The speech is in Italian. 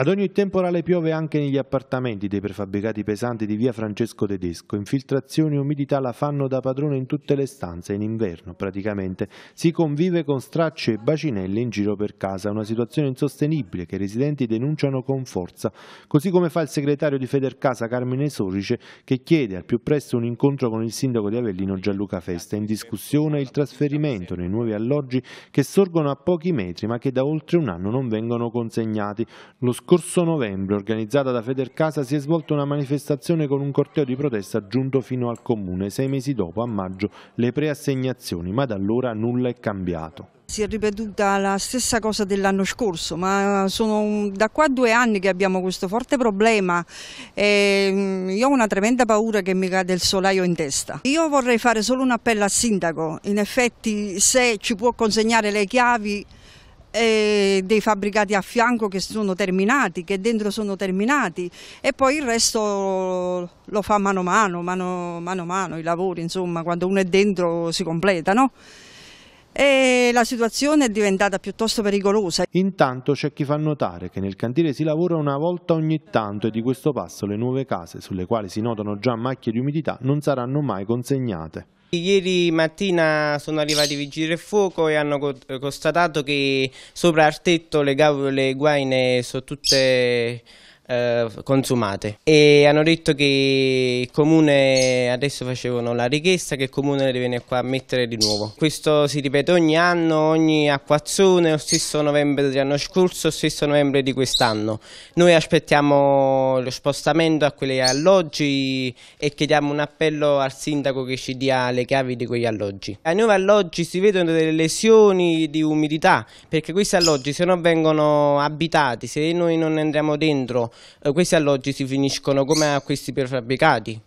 Ad ogni temporale piove anche negli appartamenti dei prefabbricati pesanti di via Francesco Tedesco. Infiltrazioni e umidità la fanno da padrone in tutte le stanze, in inverno praticamente. Si convive con stracci e bacinelle in giro per casa, una situazione insostenibile che i residenti denunciano con forza, così come fa il segretario di Federcasa Carmine Sorice che chiede al più presto un incontro con il sindaco di Avellino Gianluca Festa. In discussione il trasferimento nei nuovi alloggi che sorgono a pochi metri ma che da oltre un anno non vengono consegnati. Lo scorso novembre, organizzata da Federcasa, si è svolta una manifestazione con un corteo di protesta giunto fino al comune. Sei mesi dopo, a maggio, le preassegnazioni, ma da allora nulla è cambiato. Si è ripetuta la stessa cosa dell'anno scorso, ma sono da qua due anni che abbiamo questo forte problema. E mm, io ho una tremenda paura che mi cade il solaio in testa. Io vorrei fare solo un appello al sindaco. In effetti, se ci può consegnare le chiavi e dei fabbricati a fianco che sono terminati, che dentro sono terminati e poi il resto lo fa mano a mano, mano, mano, mano i lavori, insomma, quando uno è dentro si completano. E la situazione è diventata piuttosto pericolosa. Intanto c'è chi fa notare che nel cantiere si lavora una volta ogni tanto e di questo passo le nuove case, sulle quali si notano già macchie di umidità, non saranno mai consegnate. Ieri mattina sono arrivati i vigili del fuoco e hanno constatato che sopra Artetto le, le guaine sono tutte eh, consumate e hanno detto che il comune adesso facevano la richiesta che il comune le viene qua a mettere di nuovo questo si ripete ogni anno ogni acquazzone lo stesso novembre dell'anno scorso lo stesso novembre di quest'anno noi aspettiamo lo spostamento a quegli alloggi e chiediamo un appello al sindaco che ci dia le chiavi di quegli alloggi ai nuovi alloggi si vedono delle lesioni di umidità perché questi alloggi se non vengono abitati se noi non entriamo dentro eh, questi alloggi si finiscono come acquisti prefabbricati?